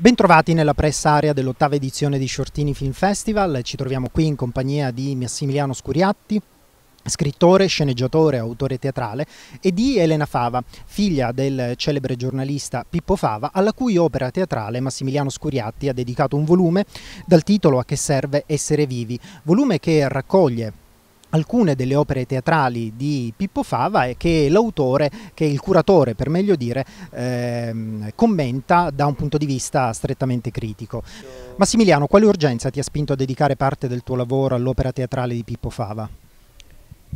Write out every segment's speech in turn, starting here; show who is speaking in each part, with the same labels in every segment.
Speaker 1: Bentrovati nella press area dell'ottava edizione di Shortini Film Festival, ci troviamo qui in compagnia di Massimiliano Scuriatti, scrittore, sceneggiatore, autore teatrale, e di Elena Fava, figlia del celebre giornalista Pippo Fava, alla cui opera teatrale Massimiliano Scuriatti ha dedicato un volume dal titolo A che serve essere vivi, volume che raccoglie alcune delle opere teatrali di Pippo Fava e che l'autore, che il curatore per meglio dire, ehm, commenta da un punto di vista strettamente critico. Massimiliano, quale urgenza ti ha spinto a dedicare parte del tuo lavoro all'opera teatrale di Pippo Fava?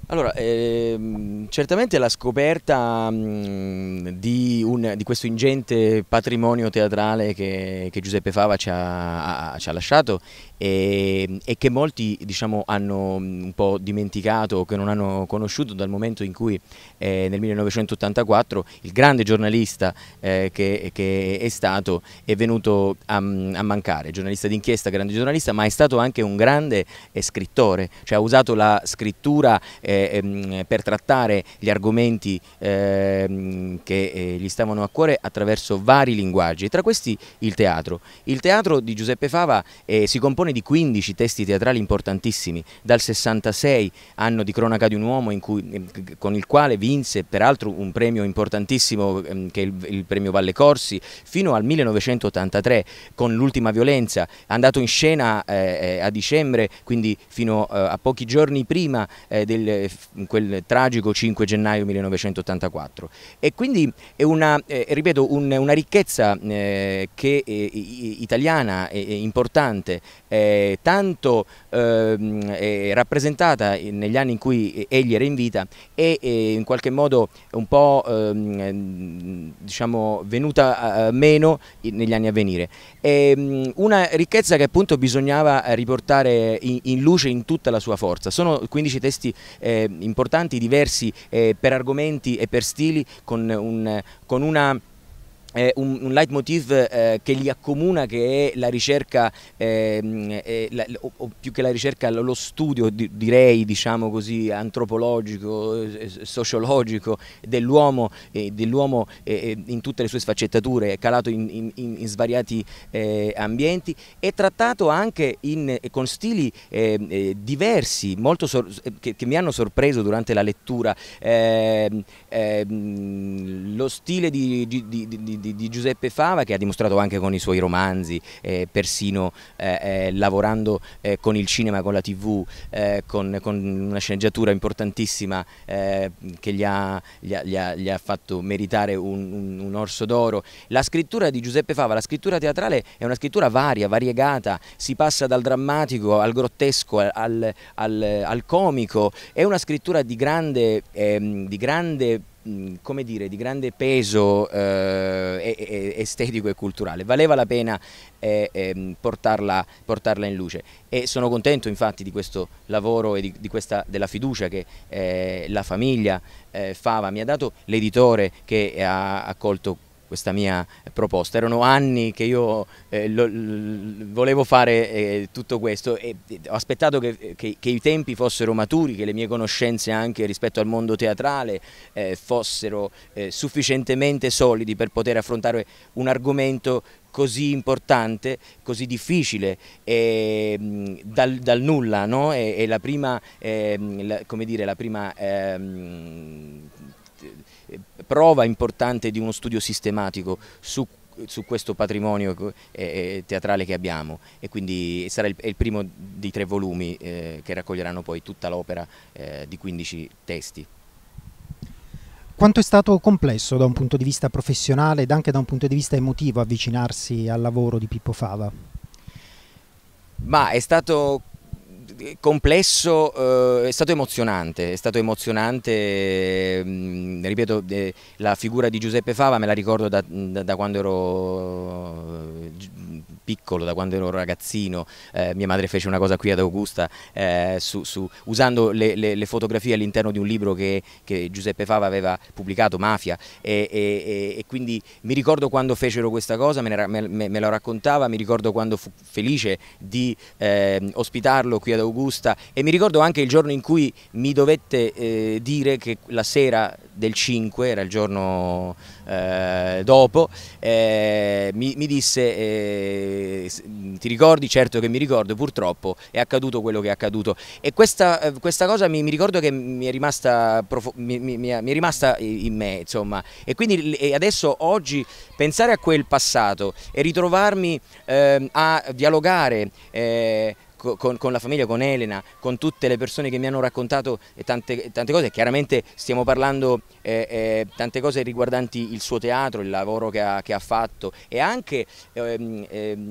Speaker 2: Allora, ehm, certamente la scoperta mh, di, un, di, questo ingente patrimonio teatrale che, che Giuseppe Fava ci ha, ha, ci ha lasciato e, ehm, e che molti diciamo, hanno mm, un po' dimenticato o che non hanno conosciuto dal momento in cui eh, nel 1984 il grande giornalista eh, che, che, è stato è venuto a, mm, a mancare, giornalista d'inchiesta, grande giornalista, ma è stato anche un grande eh, scrittore, cioè ha usato la scrittura eh, ehm, per trattare gli argomenti ehm, che eh, gli stavano a cuore attraverso vari linguaggi, tra questi il teatro. Il teatro di Giuseppe Fava eh, si compone di 15 testi teatrali importantissimi, dal 66, anno di cronaca di un uomo cui, eh, con il quale vinse peraltro un premio importantissimo ehm, che è il, il premio Valle Corsi, fino al 1983 con l'ultima violenza, andato in scena eh, eh, a dicembre, quindi fino eh, a pochi giorni prima eh, del quel tragico 5 gennaio 1984. E quindi è una, eh, ripeto, un, una ricchezza che, italiana e importante eh, tanto eh, rappresentata negli anni in cui egli era in vita e in qualche modo un po' ehm, diciamo, venuta meno negli anni a venire. E, ehm, una ricchezza che appunto bisognava riportare in, in, luce in tutta la sua forza. Sono 15 testi eh, importanti, diversi eh, per argomenti e per stili, con, un, con una un, un, leitmotiv eh, che li accomuna che è la ricerca, eh, la, o, o, più che la ricerca, lo studio di, direi diciamo così antropologico, eh, sociologico dell'uomo, dell'uomo in tutte le sue sfaccettature, calato in, in, in svariati eh, ambienti e trattato anche in, con stili ehm, eh, diversi, che, che, mi hanno sorpreso durante la lettura, ehm, ehm, lo stile di, di, di di, di, Giuseppe Fava che ha dimostrato anche con i suoi romanzi, eh, persino eh, eh lavorando eh, con il cinema, con la tv, eh, con, con, una sceneggiatura importantissima che gli ha, gli, ha, gli, ha, gli ha, fatto meritare un, un, un orso d'oro. La scrittura di Giuseppe Fava, la scrittura teatrale è una scrittura varia, variegata, si passa dal drammatico al grottesco, al, al, al comico, è una scrittura di grande, ehm, di grande come dire, di grande peso eh, estetico e culturale. Valeva la pena eh, ehm, portarla, portarla, in luce e sono contento infatti di questo lavoro e di, di questa, della fiducia che eh, la famiglia eh, Fava mi ha dato, l'editore che ha accolto questa mia proposta. Erano anni che io eh, lo, volevo fare eh, tutto questo e ho aspettato che, che, che, i tempi fossero maturi, che le mie conoscenze anche rispetto al mondo teatrale eh, fossero eh, sufficientemente solidi per poter affrontare un argomento così importante, così difficile, e, mm, dal, dal, nulla, no? è, è la prima, eh, la, come dire, la prima... Eh, prova importante di uno studio sistematico su, su questo patrimonio eh, eh, teatrale che abbiamo e quindi sarà il, il primo dei tre volumi eh, che raccoglieranno poi tutta l'opera eh, di 15 testi.
Speaker 1: Quanto è stato complesso da un punto di vista professionale ed anche da un punto di vista emotivo avvicinarsi al lavoro di Pippo Fava?
Speaker 2: Ma è stato complesso, eh, è stato emozionante, è stato emozionante, mh, mm, ripeto, eh, la figura di Giuseppe Fava me la ricordo da, da, da quando ero eh, piccolo, da quando ero ragazzino, eh, mia madre fece una cosa qui ad Augusta eh, su, su, usando le, le, le fotografie all'interno di un libro che, che, Giuseppe Fava aveva pubblicato, Mafia, e, e, e, quindi mi ricordo quando fecero questa cosa, me, ne, me, me, me lo raccontava, mi ricordo quando fu felice di eh, ospitarlo qui ad Augusta, Augusta e mi ricordo anche il giorno in cui mi dovette eh, dire che la sera del 5, era il giorno eh, dopo, eh, mi, mi, disse eh, mm, ti ricordi? Certo che mi ricordo, purtroppo è accaduto quello che è accaduto e questa, eh, questa cosa mi, mi, ricordo che mi è rimasta, mi, è rimasta in me insomma e quindi e adesso oggi pensare a quel passato e ritrovarmi ehm, a dialogare eh, con, con, la famiglia, con Elena, con tutte le persone che mi hanno raccontato tante, tante cose, chiaramente stiamo parlando eh, eh, tante cose riguardanti il suo teatro, il lavoro che ha, che ha fatto e anche eh,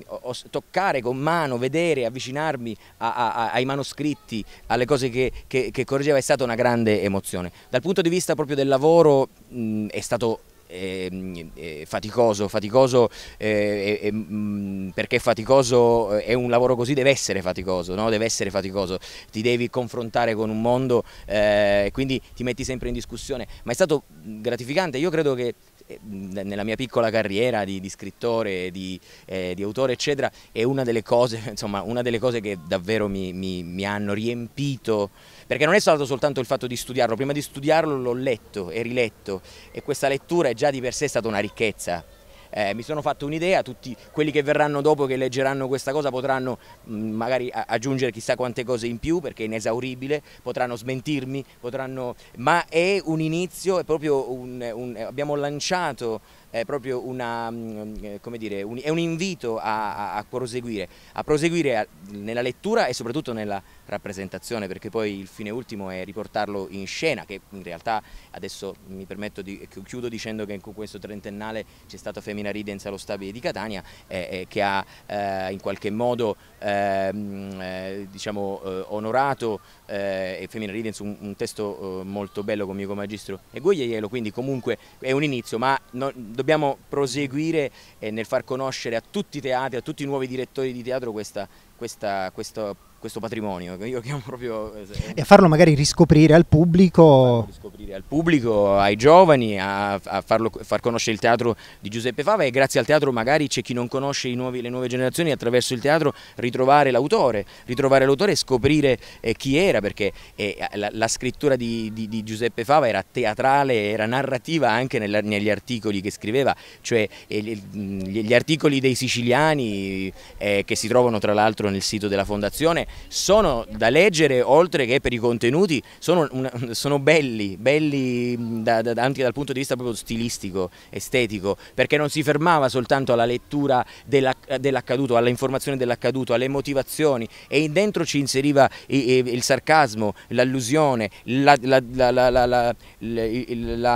Speaker 2: toccare con mano, vedere, avvicinarmi a, a, ai manoscritti, alle cose che, che, che, correggeva è stata una grande emozione. Dal punto di vista proprio del lavoro mh, è stato Ehm, eh, faticoso, faticoso eh, mm, perché faticoso eh, è un lavoro così, deve essere faticoso, no? deve essere faticoso, ti devi confrontare con un mondo eh, e quindi ti metti sempre in discussione, ma è stato gratificante, io credo che nella mia piccola carriera di, di scrittore, di, eh, di, autore, eccetera, è una delle cose, insomma, una delle cose che davvero mi, mi, mi hanno riempito perché non è stato soltanto il fatto di studiarlo, prima di studiarlo l'ho letto e riletto e questa lettura è già di per sé stata una ricchezza. Eh, mi sono fatto un'idea, tutti quelli che verranno dopo, che leggeranno questa cosa, potranno mh, mm, magari aggiungere chissà quante cose in più perché è inesauribile, potranno smentirmi, potranno... ma è un inizio, è un, un, abbiamo lanciato è proprio una, mm, eh, dire, un, è un invito a, a, a proseguire, a proseguire nella lettura e soprattutto nella rappresentazione perché poi il fine ultimo è riportarlo in scena che in realtà adesso mi permetto di chiudo dicendo che con questo trentennale c'è stata Femina Ridens allo stabile di Catania eh, eh, che ha eh, in qualche modo ehm, eh, diciamo, eh, onorato eh, e Femina Ridens un, un testo molto bello con mio Magistro e Goiaiello quindi comunque è un inizio ma no, dobbiamo proseguire nel far conoscere a tutti i teatri, a tutti i nuovi direttori di teatro questa, questa, questo questo patrimonio che io chiamo proprio... Eh, e a
Speaker 1: farlo magari riscoprire al pubblico...
Speaker 2: Riscoprire al pubblico, ai giovani, a, a farlo, far conoscere il teatro di Giuseppe Fava e grazie al teatro magari c'è chi non conosce nuovi, le nuove generazioni attraverso il teatro ritrovare l'autore, ritrovare l'autore e scoprire eh, chi era perché eh, la, la, scrittura di, di, di, Giuseppe Fava era teatrale, era narrativa anche nella, negli articoli che scriveva, cioè eh, gli, gli, articoli dei siciliani eh, che si trovano tra l'altro nel sito della fondazione sono da leggere oltre che per i contenuti, sono, una, sono belli, belli mm, da, da, anche dal punto di vista proprio stilistico, estetico, perché non si fermava soltanto alla lettura dell'accaduto, alla informazione dell'accaduto, alle motivazioni e dentro ci inseriva il sarcasmo, l'allusione, la, la, la, la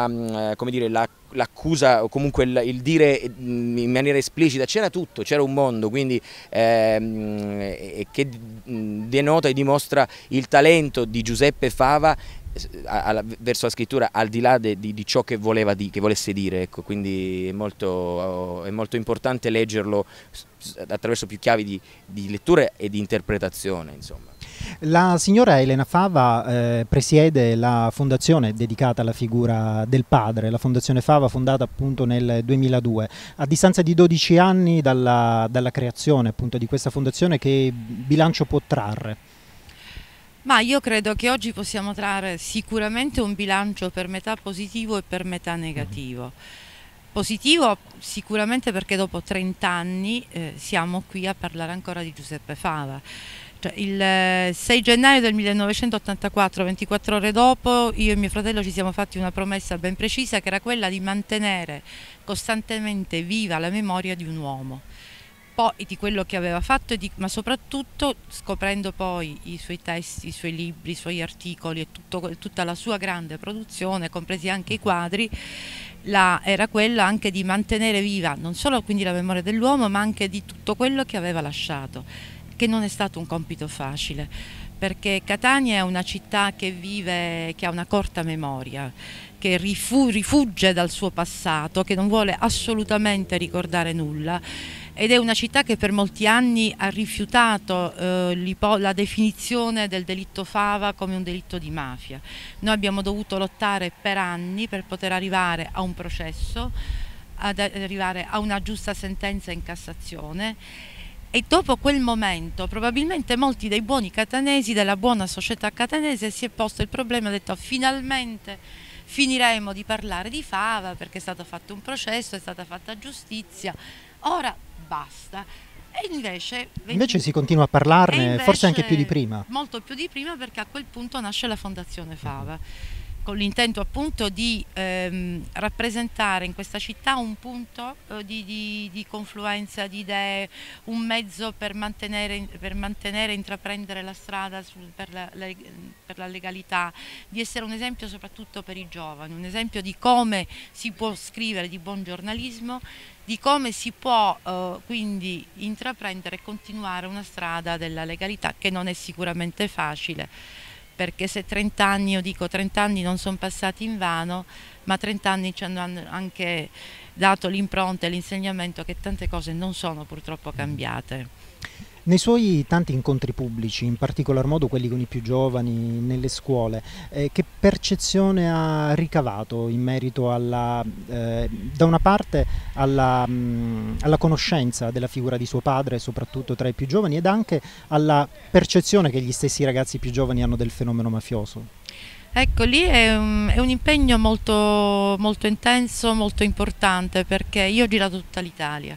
Speaker 2: mm, eh, come dire, la l'accusa o comunque il, il, dire eh, mm, in maniera esplicita, c'era tutto, c'era un mondo quindi, ehm, che mm, denota e dimostra il talento di Giuseppe Fava verso la scrittura al di là de, di, di, ciò che, voleva di, che volesse dire, ecco, quindi è molto, è molto, importante leggerlo attraverso più chiavi di, di lettura e di interpretazione. Insomma.
Speaker 1: La signora Elena Fava eh, presiede la fondazione dedicata alla figura del padre, la fondazione Fava fondata appunto nel 2002. A distanza di 12 anni dalla, dalla creazione appunto di questa fondazione che bilancio può trarre?
Speaker 3: Ma io credo che oggi possiamo trarre sicuramente un bilancio per metà positivo e per metà mm-hmm. negativo. Positivo sicuramente perché dopo 30 anni eh, siamo qui a parlare ancora di Giuseppe Fava. Report. Cioè, il 6 eh, gennaio del 1984, 24 ore dopo, io e mio fratello ci siamo fatti una promessa ben precisa che era quella di mantenere costantemente viva la memoria di un uomo poi di quello che aveva fatto, di, ma soprattutto scoprendo poi i suoi testi, i suoi libri, i suoi articoli e tutto, tutta la sua grande produzione, compresi anche i quadri, la, era quella anche di mantenere viva non solo quindi la memoria dell'uomo, ma anche di tutto quello che aveva lasciato che non è stato un compito facile perché Catania è una città che vive, che ha una corta memoria, che rifu rifugge dal suo passato, che non vuole assolutamente ricordare nulla ed è una città che per molti anni ha rifiutato eh, la definizione del delitto fava come un delitto di mafia. Noi abbiamo dovuto lottare per anni per poter arrivare a un processo, ad arrivare a una giusta sentenza in Cassazione e dopo quel momento probabilmente molti dei buoni catanesi, della buona società catanese si è posto il problema, ha detto finalmente finiremo di parlare di fava perché è stato fatto un processo, è stata fatta giustizia, ora basta. E invece, 20... invece si continua a parlarne, forse anche più di prima. Molto più di prima perché a quel punto nasce la Fondazione Fava con l'intento appunto di ehm, rappresentare in questa città un punto eh, di, di, di, confluenza di idee, un mezzo per mantenere, per mantenere intraprendere la strada su, per, la, la, per, la, legalità, di essere un esempio soprattutto per i giovani, un esempio di come si può scrivere di buon giornalismo, di come si può eh, quindi intraprendere e continuare una strada della legalità che non è sicuramente facile perché se 30 anni, io dico 30 anni non sono passati in vano, ma 30 anni ci hanno anche dato l'impronta e l'insegnamento che tante cose non sono purtroppo cambiate.
Speaker 1: Nei suoi tanti incontri pubblici, in particolar modo quelli con i più giovani, nelle scuole, eh, che percezione ha ricavato in merito alla, eh, da una parte alla, mh, mm, alla conoscenza della figura di suo padre, soprattutto tra i più giovani, ed anche alla percezione che gli stessi ragazzi più giovani hanno del fenomeno mafioso?
Speaker 3: Ecco, lì è un, è un impegno molto, molto, intenso, molto importante perché io ho girato tutta l'Italia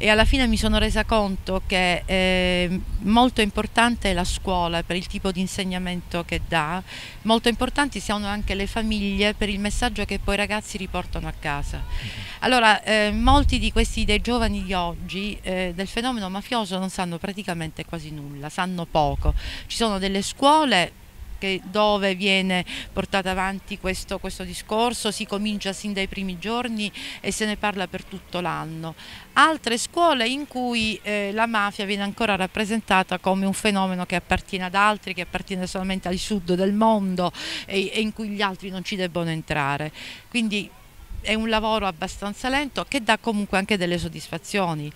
Speaker 3: e alla fine mi sono resa conto che eh, molto importante è la scuola per il tipo di insegnamento che dà, molto importanti sono anche le famiglie per il messaggio che poi i ragazzi riportano a casa. Mm-hmm. Allora, eh, molti di questi dei giovani di oggi eh, del fenomeno mafioso non sanno praticamente quasi nulla, sanno poco. Ci sono delle scuole che, dove viene portato avanti questo, questo discorso, si comincia sin dai primi giorni e se ne parla per tutto l'anno. Altre scuole in cui eh, la mafia viene ancora rappresentata come un fenomeno che appartiene ad altri, che appartiene solamente al sud del mondo e, e in cui gli altri non ci debbono entrare. Quindi è un lavoro abbastanza lento che dà comunque anche delle soddisfazioni.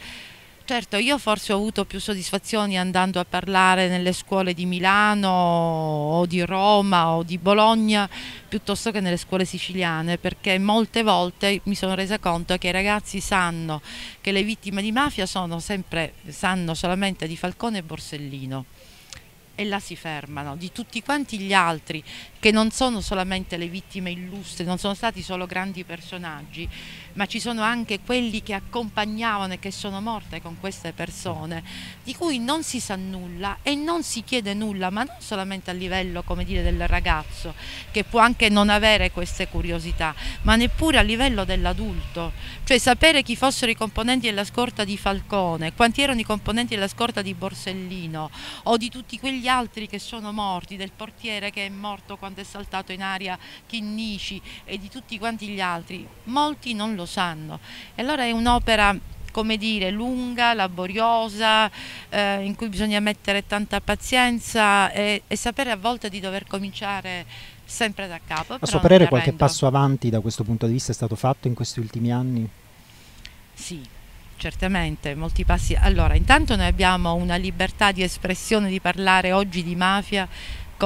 Speaker 3: Certo, io forse ho avuto più soddisfazioni andando a parlare nelle scuole di Milano o di Roma o di Bologna piuttosto che nelle scuole siciliane perché molte volte mi sono resa conto che i ragazzi sanno che le vittime di mafia sono sempre, sanno solamente di Falcone e Borsellino e là si fermano, di tutti quanti gli altri che non sono solamente le vittime illustre, non sono stati solo grandi personaggi, ma ci sono anche quelli che accompagnavano e che sono morte con queste persone, di cui non si sa nulla e non si chiede nulla, ma non solamente a livello dire, del ragazzo, che può anche non avere queste curiosità, ma neppure a livello dell'adulto. Cioè sapere chi fossero i componenti della scorta di Falcone, quanti erano i componenti della scorta di Borsellino o di tutti quegli altri che sono morti, del portiere che è morto quando è saltato in aria Chinnici e di tutti quanti gli altri, molti non lo lo sanno. E allora è un'opera come dire, lunga, laboriosa, eh, in cui bisogna mettere tanta pazienza e, e, sapere a volte di dover cominciare sempre da capo. A suo parere qualche rendo.
Speaker 1: passo avanti da questo punto di vista è stato fatto in questi ultimi anni?
Speaker 3: Sì, certamente, molti passi. Allora, intanto noi abbiamo una libertà di espressione, di parlare oggi di mafia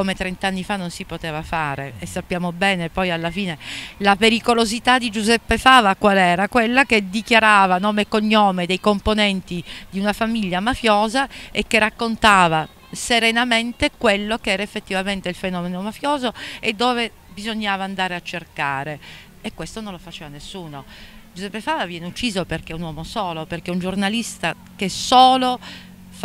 Speaker 3: come 30 anni fa non si poteva fare e sappiamo bene poi alla fine la pericolosità di Giuseppe Fava qual era? Quella che dichiarava nome e cognome dei componenti di una famiglia mafiosa e che raccontava serenamente quello che era effettivamente il fenomeno mafioso e dove bisognava andare a cercare e questo non lo faceva nessuno. Giuseppe Fava viene ucciso perché è un uomo solo, perché è un giornalista che solo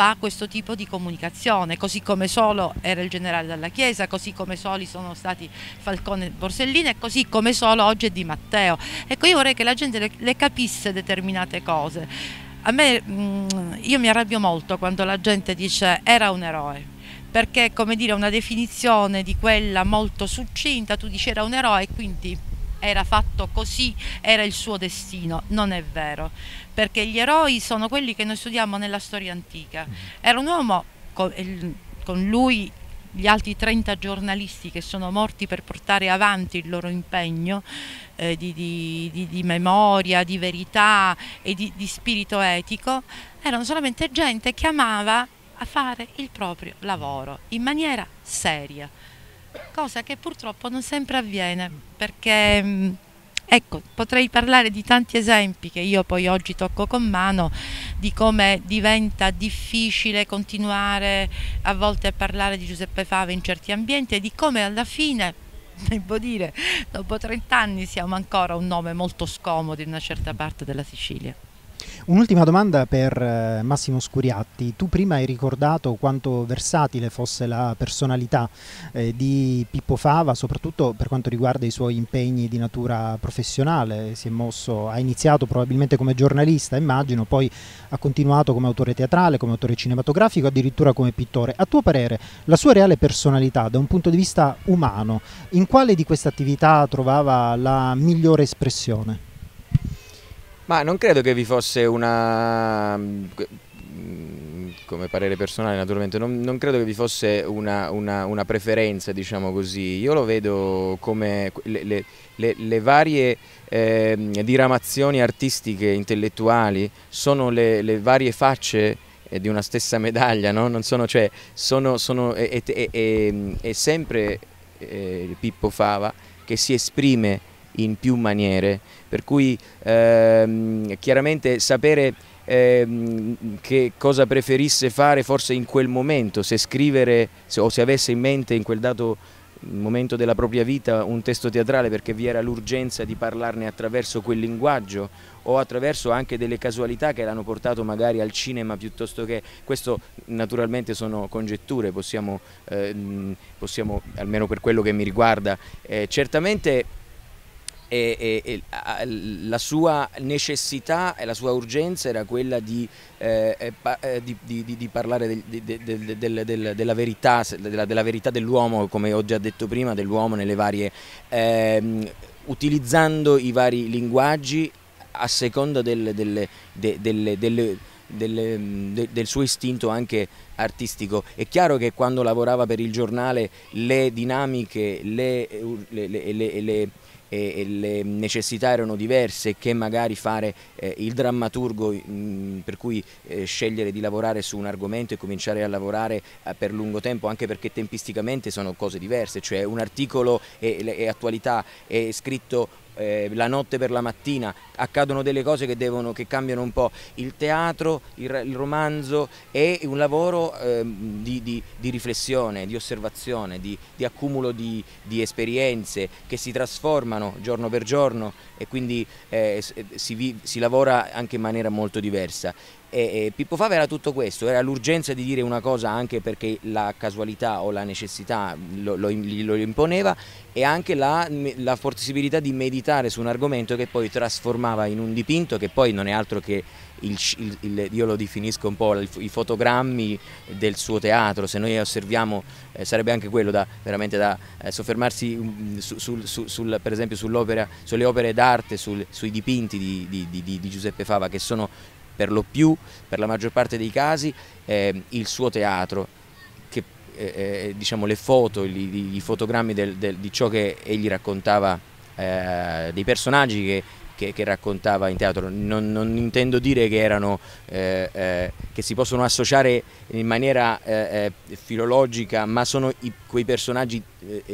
Speaker 3: fa questo tipo di comunicazione, così come Solo era il generale della Chiesa, così come Soli sono stati Falcone e Borsellino e così come Solo oggi è Di Matteo. Ecco, io vorrei che la gente le, le capisse determinate cose. A me, mh, mm, io mi arrabbio molto quando la gente dice era un eroe perché come dire una definizione di quella molto succinta, tu dici era un eroe, e quindi era fatto così, era il suo destino. Non è vero, perché gli eroi sono quelli che noi studiamo nella storia antica. Mm. Era un uomo, con lui gli altri 30 giornalisti che sono morti per portare avanti il loro impegno eh, di, di, di, di, memoria, di verità e di, spirito etico, erano solamente gente che amava a fare il proprio lavoro in maniera seria cosa che purtroppo non sempre avviene, perché mm, ecco, potrei parlare di tanti esempi che io poi oggi tocco con mano, di come diventa difficile continuare a volte a parlare di Giuseppe Fava in certi ambienti e di come alla fine devo dire, dopo 30 anni siamo ancora un nome molto scomodo in una certa parte della Sicilia.
Speaker 1: Un'ultima domanda per eh, Massimo Scuriatti. Tu prima hai ricordato quanto versatile fosse la personalità eh, di Pippo Fava, soprattutto per quanto riguarda i suoi impegni di natura professionale. Si è mosso, ha iniziato probabilmente come giornalista, immagino, poi ha continuato come autore teatrale, come autore cinematografico, addirittura come pittore. A tuo parere, la sua reale personalità da un punto di vista umano, in quale di queste attività trovava la migliore espressione?
Speaker 2: Ma non credo che vi fosse una mm, mm, come parere personale naturalmente, non, non, credo che vi fosse una, una, una, preferenza, diciamo così, io lo vedo come le, le, le varie eh, diramazioni artistiche, intellettuali, sono le, le varie facce eh, di una stessa medaglia, no? non sono, cioè, sono, sono è, è, è, è sempre eh, Pippo Fava che si esprime in più maniere per cui ehm, chiaramente sapere ehm, che cosa preferisse fare forse in quel momento, se scrivere se, o se avesse in mente in quel dato mm, momento della propria vita un testo teatrale perché vi era l'urgenza di parlarne attraverso quel linguaggio o attraverso anche delle casualità che l'hanno portato magari al cinema piuttosto che questo naturalmente sono congetture possiamo, ehm, possiamo almeno per quello che mi riguarda eh, certamente e, e, e la sua necessità e la sua urgenza era quella di, eh, eh pa, eh, di, di, di parlare del, del, del, della verità, della, della verità dell'uomo, come ho già detto prima, dell'uomo nelle varie... Ehm, utilizzando i vari linguaggi a seconda delle, delle, delle, delle del, del, suo istinto anche artistico. È chiaro che quando lavorava per il giornale le dinamiche, le, le, le, e, e le necessità erano diverse che magari fare eh, il drammaturgo mh, mm, per cui eh, scegliere di lavorare su un argomento e cominciare a lavorare eh, per lungo tempo anche perché tempisticamente sono cose diverse, cioè un articolo e, e attualità è scritto eh, la notte per la mattina, accadono delle cose che, devono, che cambiano un po'. Il teatro, il, il romanzo è un lavoro eh, di, di, di, riflessione, di osservazione, di, di accumulo di, esperienze che si trasformano giorno per giorno e quindi eh, eh si, si lavora anche in maniera molto diversa. E Pippo Fava era tutto questo, era l'urgenza di dire una cosa anche perché la casualità o la necessità lo, lo, lo imponeva e anche la, la possibilità di meditare su un argomento che poi trasformava in un dipinto che poi non è altro che il, il, il, io lo definisco un po' i fotogrammi del suo teatro, se noi osserviamo eh, sarebbe anche quello da, veramente da eh, soffermarsi mm, su, sul, su, sul, per esempio sulle opere d'arte, sul, sui dipinti di, di, di, di Giuseppe Fava che sono per lo più, per la maggior parte dei casi, eh, il suo teatro, che, eh, eh diciamo, le foto, i, fotogrammi del, del, di ciò che egli raccontava, eh, dei personaggi che, che, che, raccontava in teatro. Non, non intendo dire che, erano, eh, eh, che si possono associare in maniera filologica, ma sono i, quei personaggi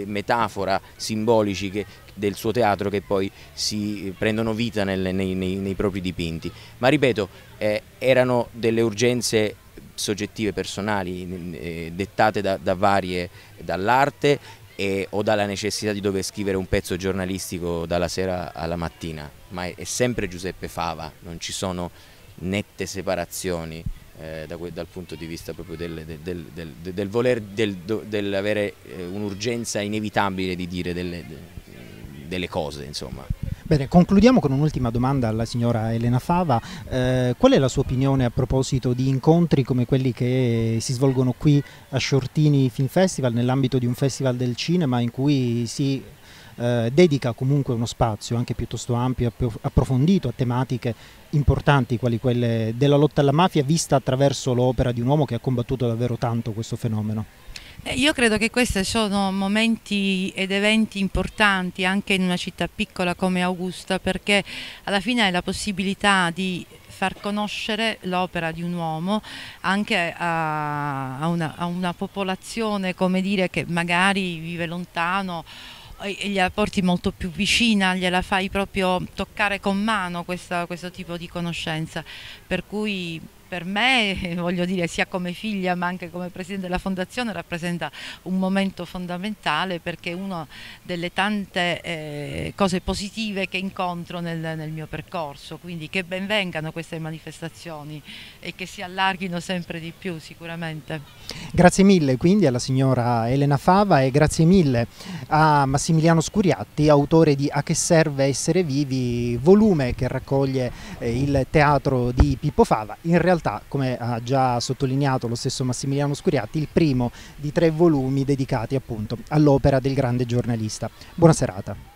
Speaker 2: metafora, simbolici, che, del suo teatro che poi si eh, prendono vita nel, nei, nei, nei, propri dipinti. Ma ripeto, eh, erano delle urgenze soggettive, personali, eh, dettate da, da varie, dall'arte o dalla necessità di dover scrivere un pezzo giornalistico dalla sera alla mattina, ma è, è sempre Giuseppe Fava, non ci sono nette separazioni eh, da, dal punto di vista proprio del, del, del, del voler, dell'avere eh, un'urgenza inevitabile di dire delle, de, delle cose, insomma.
Speaker 1: Bene, concludiamo con un'ultima domanda alla signora Elena Fava. Eh, qual è la sua opinione a proposito di incontri come quelli che si svolgono qui a Shortini Film Festival nell'ambito di un festival del cinema in cui si eh, dedica comunque uno spazio anche piuttosto ampio, approfondito a tematiche importanti quali quelle della lotta alla mafia vista attraverso l'opera di un uomo che ha combattuto davvero tanto questo fenomeno?
Speaker 3: Eh, io credo che questi sono momenti ed eventi importanti anche in una città piccola come Augusta perché alla fine è la possibilità di far conoscere l'opera di un uomo anche a, a, una, a una, popolazione dire, che magari vive lontano e gliela porti molto più vicina, gliela fai proprio toccare con mano questa, questo tipo di conoscenza, per cui per me, voglio dire, sia come figlia ma anche come presidente della fondazione rappresenta un momento fondamentale perché è una delle tante eh, cose positive che incontro nel, nel mio percorso, quindi che benvengano queste manifestazioni e che si allarghino sempre di più sicuramente.
Speaker 1: Grazie mille quindi alla signora Elena Fava e grazie mille a Massimiliano Scuriatti, autore di A che serve essere vivi, volume che raccoglie eh, il teatro di Pippo Fava. In realtà realtà, come ha già sottolineato lo stesso Massimiliano Scuriatti, il primo di tre volumi dedicati appunto all'opera del grande giornalista. Buona serata.